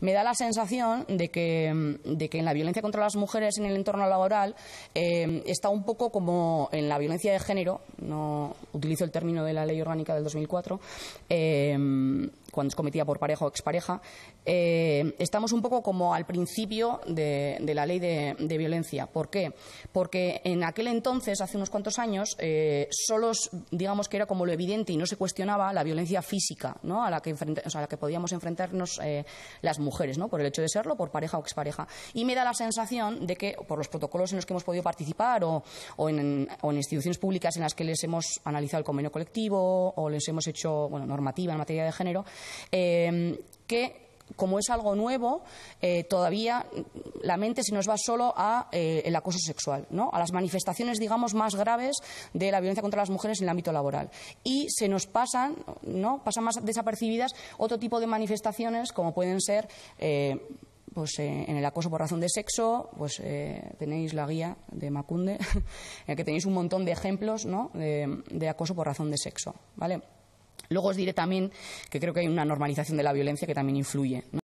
Me da la sensación mm, de que, en la violencia contra las mujeres en el entorno laboral eh, está un poco como en la violencia de género, no utilizo el término de la ley orgánica del 2004, eh, cuando es cometida por pareja o expareja, eh, estamos un poco como al principio de, la ley de, violencia. ¿Por qué? Porque en aquel entonces, hace unos cuantos años, eh, solo digamos que era como lo evidente y no se cuestionaba la violencia física a, la que podíamos enfrentarnos eh, las mujeres, por el hecho de serlo, por pareja o expareja. Y me da la sensación de que, por los protocolos en los que hemos podido participar o, en, instituciones públicas en las que les hemos analizado el convenio colectivo o les hemos hecho normativa en materia de género, Em, que como es algo nuevo, eh, todavía la mente se nos va solo a eh, el acoso sexual, ¿no? a las manifestaciones, digamos, más graves de la violencia contra las mujeres en el ámbito laboral. Y se nos pasan, ¿no? pasan más desapercibidas otro tipo de manifestaciones, como pueden ser eh, pues, en el acoso por razón de sexo, pues tenéis la guía de Macunde, en la que tenéis un montón de ejemplos ¿no? de, de acoso por razón de sexo. ¿vale? Luego os diré también que creo que hay una normalización de la violencia que también influye.